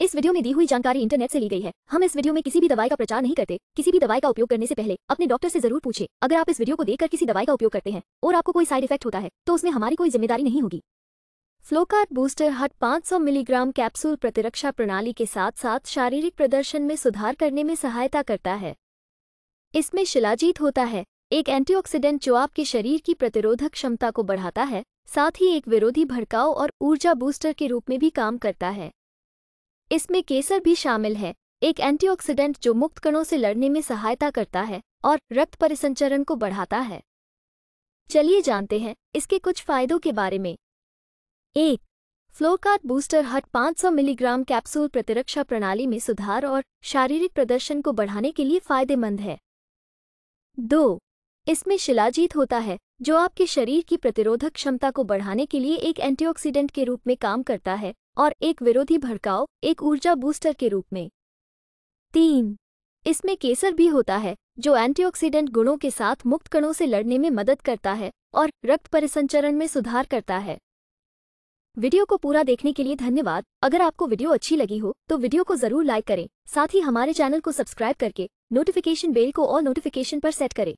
इस वीडियो में दी हुई जानकारी इंटरनेट से ली गई है हम इस वीडियो में किसी भी दवाई का प्रचार नहीं करते किसी भी दवाई का उपयोग करने से पहले अपने डॉक्टर से जरूर पूछे अगर आप इस वीडियो को देखकर किसी दवाई का उपयोग करते हैं और आपको कोई साइड इफेक्ट होता है तो उसमें हमारी कोई जिम्मेदारी नहीं होगी फ्लोकार्ट बूस्टर हट 500 मिलीग्राम कैप्सूल प्रतिरक्षा प्रणाली के साथ साथ शारीरिक प्रदर्शन में सुधार करने में सहायता करता है इसमें शिलाजीत होता है एक एंटीऑक्सीडेंट जो आपके शरीर की प्रतिरोधक क्षमता को बढ़ाता है साथ ही एक विरोधी भड़काव और ऊर्जा बूस्टर के रूप में भी काम करता है इसमें केसर भी शामिल है एक एंटीऑक्सीडेंट जो मुक्त कणों से लड़ने में सहायता करता है और रक्त परिसंचरण को बढ़ाता है चलिए जानते हैं इसके कुछ फायदों के बारे में एक फ्लोकार्ट बूस्टर हट 500 मिलीग्राम कैप्सूल प्रतिरक्षा प्रणाली में सुधार और शारीरिक प्रदर्शन को बढ़ाने के लिए फायदेमंद है दो इसमें शिलाजीत होता है जो आपके शरीर की प्रतिरोधक क्षमता को बढ़ाने के लिए एक एंटीऑक्सीडेंट के रूप में काम करता है और एक विरोधी भड़काव एक ऊर्जा बूस्टर के रूप में तीन इसमें केसर भी होता है जो एंटीऑक्सीडेंट गुणों के साथ मुक्त कणों से लड़ने में मदद करता है और रक्त परिसंचरण में सुधार करता है वीडियो को पूरा देखने के लिए धन्यवाद अगर आपको वीडियो अच्छी लगी हो तो वीडियो को जरूर लाइक करें साथ ही हमारे चैनल को सब्सक्राइब करके नोटिफिकेशन बेल को और नोटिफिकेशन पर सेट करें